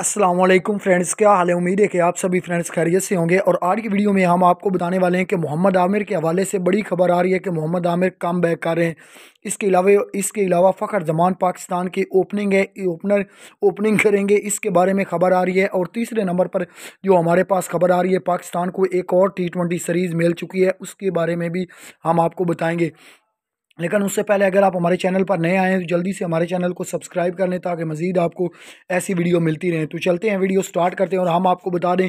Aslam friends क्या हाल है उम्मीद है कि आप सभी फ्रेंड्स खैरियत से होंगे और आज की वीडियो में हम आपको बताने वाले हैं कि मोहम्मद आमिर के हवाले से बड़ी खबर आ रही है कि मोहम्मद आमिर कम बैक कर रहे हैं इसके अलावा इसके अलावा फ़खर जमान पाकिस्तान की ओपनिंग है ओपनर ओपनिंग करेंगे इसके बारे में खबर आ रही है और तीसरे नंबर पर जो हमारे पास खबर आ रही है पाकिस्तान को एक और टी सीरीज़ मिल चुकी है उसके बारे में भी हम आपको बताएँगे लेकिन उससे पहले अगर आप हमारे चैनल पर नए आए हैं तो जल्दी से हमारे चैनल को सब्सक्राइब कर लें ताकि मज़ीद आपको ऐसी वीडियो मिलती रहे तो चलते हैं वीडियो स्टार्ट करते हैं और हम आपको बता दें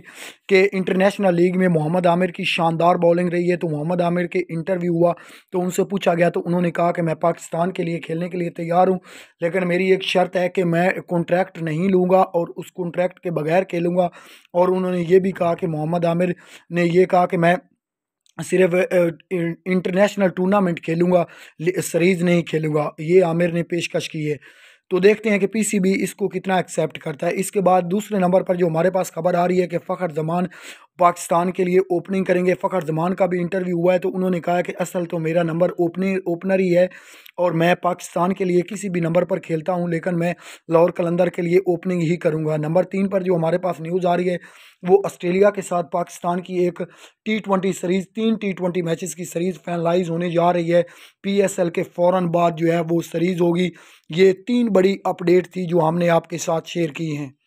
कि इंटरनेशनल लीग में मोहम्मद आमिर की शानदार बॉलिंग रही है तो मोहम्मद आमिर के इंटरव्यू हुआ तो उनसे पूछा गया तो उन्होंने कहा कि मैं पाकिस्तान के लिए खेलने के लिए तैयार हूँ लेकिन मेरी एक शर्त है कि मैं कॉन्ट्रैक्ट नहीं लूँगा और उस कॉन्ट्रैक्ट के बगैर खेलूँगा और उन्होंने ये भी कहा कि मोहम्मद आमिर ने यह कहा कि मैं सिर्फ इंटरनेशनल टूर्नामेंट खेलूँगा सीरीज़ नहीं खेलूँगा ये आमिर ने पेशकश की है तो देखते हैं कि पीसीबी इसको कितना एक्सेप्ट करता है इसके बाद दूसरे नंबर पर जो हमारे पास खबर आ रही है कि फ़खर जमान पाकिस्तान के लिए ओपनिंग करेंगे फ़खर जमान का भी इंटरव्यू हुआ है तो उन्होंने कहा कि असल तो मेरा नंबर ओपनिंग ओपनर ही है और मैं पाकिस्तान के लिए किसी भी नंबर पर खेलता हूं लेकिन मैं लाहौर कलंदर के लिए ओपनिंग ही करूंगा नंबर तीन पर जो हमारे पास न्यूज़ आ रही है वो ऑस्ट्रेलिया के साथ पाकिस्तान की एक टी ट्वेंटी सीरीज़ तीन टी ट्वेंटी मैचेस की सीरीज़ फाइनलाइज होने जा रही है पी एस एल के फ़ौर बाद जो है वो सीरीज़ होगी ये तीन बड़ी अपडेट थी जो हमने आपके साथ शेयर की हैं